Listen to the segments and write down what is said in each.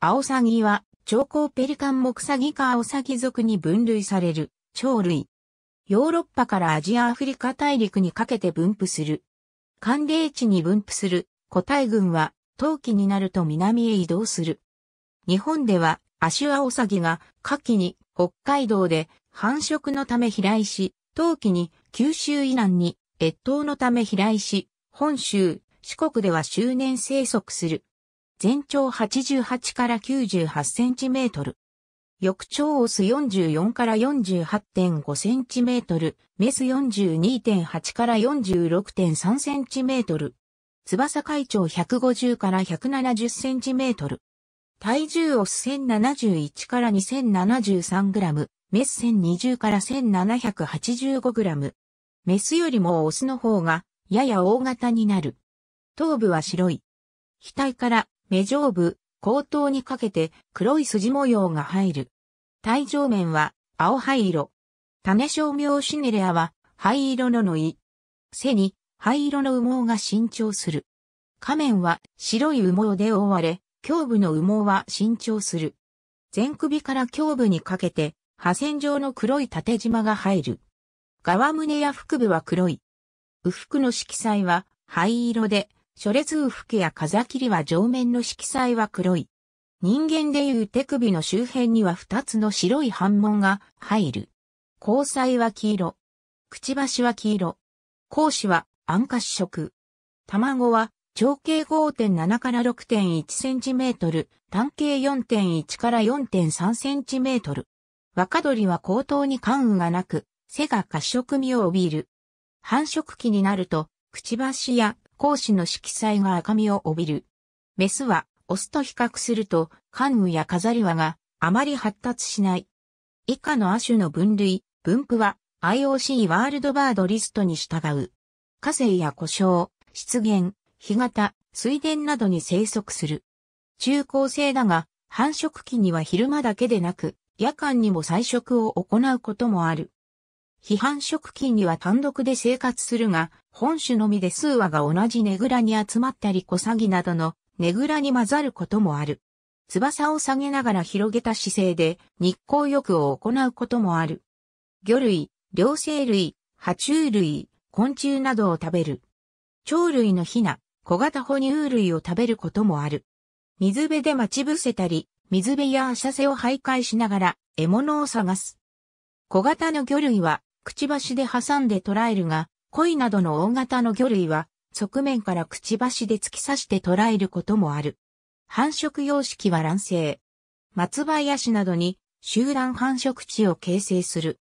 アオサギは、長江ペリカンモクサギかアオサギ属に分類される、鳥類。ヨーロッパからアジアアフリカ大陸にかけて分布する。寒冷地に分布する個体群は、冬季になると南へ移動する。日本では、アシュアオサギが、夏季に北海道で繁殖のため飛来し、冬季に九州以南に越冬のため飛来し、本州、四国では周年生息する。全長88から98センチメートル。翼長オス44から48.5センチメートル、メス42.8から46.3センチメートル。翼海長150から170センチメートル。体重オス1071から2073グラム、メス1020から1785グラム。メスよりもオスの方が、やや大型になる。頭部は白い。額から目上部、後頭にかけて黒い筋模様が入る。体上面は青灰色。種小苗シネレアは灰色ののい。背に灰色の羽毛が伸長する。仮面は白い羽毛で覆われ、胸部の羽毛は伸長する。前首から胸部にかけて、破線状の黒い縦縞が入る。側胸や腹部は黒い。右腹の色彩は灰色で、諸列ふけや風切りは上面の色彩は黒い。人間でいう手首の周辺には二つの白い反紋が入る。交際は黄色。くちばしは黄色。講師は暗褐色。卵は長径5.7から6.1センチメートル、単径4.1から4.3センチメートル。若鳥は口頭に関羽がなく、背が褐色味を帯びる。繁殖期になると、くちばしや講師の色彩が赤みを帯びる。メスは、オスと比較すると、寒具や飾り輪があまり発達しない。以下の亜種の分類、分布は IOC ワールドバードリストに従う。火星や故障、湿原、干潟、水田などに生息する。中高生だが、繁殖期には昼間だけでなく、夜間にも採食を行うこともある。非繁殖期には単独で生活するが、本種のみで数羽が同じねぐらに集まったり小サギなどのねぐらに混ざることもある。翼を下げながら広げた姿勢で日光浴を行うこともある。魚類、両生類、爬虫類、昆虫などを食べる。鳥類のヒナ、小型哺乳類を食べることもある。水辺で待ち伏せたり、水辺や浅瀬を徘徊しながら獲物を探す。小型の魚類はくちばしで挟んで捕らえるが、鯉などの大型の魚類は、側面からくちばしで突き刺して捕らえることもある。繁殖様式は卵生。松林などに集団繁殖地を形成する。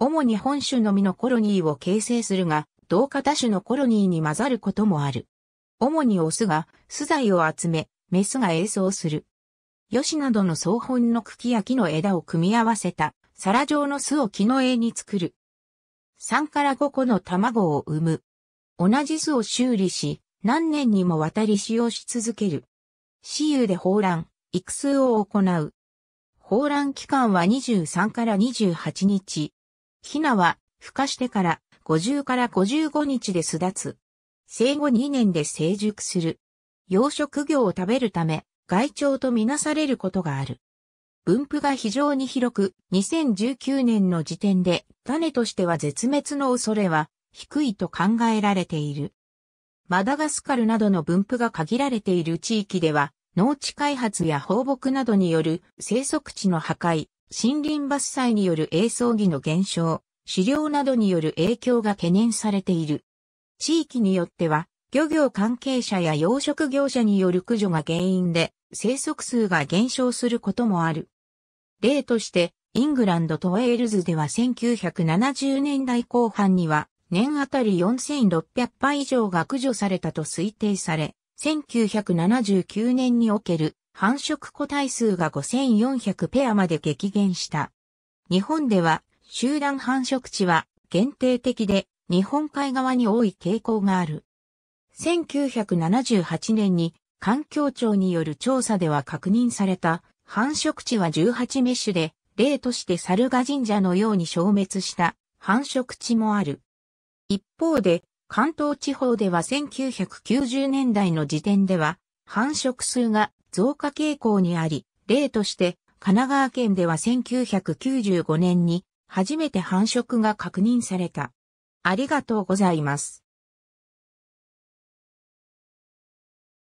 主に本種のみのコロニーを形成するが、同化種のコロニーに混ざることもある。主にオスが巣材を集め、メスが栄装する。ヨシなどの草本の茎や木の枝を組み合わせた、皿状の巣を木の柄に作る。3から5個の卵を産む。同じ巣を修理し、何年にもわたり使用し続ける。私有で放卵、育数を行う。放卵期間は23から28日。ヒナは、孵化してから50から55日で巣立つ。生後2年で成熟する。養殖魚を食べるため、外鳥とみなされることがある。分布が非常に広く、2019年の時点で種としては絶滅の恐れは低いと考えられている。マダガスカルなどの分布が限られている地域では、農地開発や放牧などによる生息地の破壊、森林伐採による営草儀の減少、飼料などによる影響が懸念されている。地域によっては、漁業関係者や養殖業者による駆除が原因で、生息数が減少することもある。例として、イングランドとウェールズでは1970年代後半には、年あたり4600羽以上が駆除されたと推定され、1979年における繁殖個体数が5400ペアまで激減した。日本では集団繁殖地は限定的で日本海側に多い傾向がある。1978年に環境庁による調査では確認された繁殖地は18メッシュで、例として猿賀神社のように消滅した繁殖地もある。一方で、関東地方では1990年代の時点では、繁殖数が増加傾向にあり、例として神奈川県では1995年に初めて繁殖が確認された。ありがとうございます。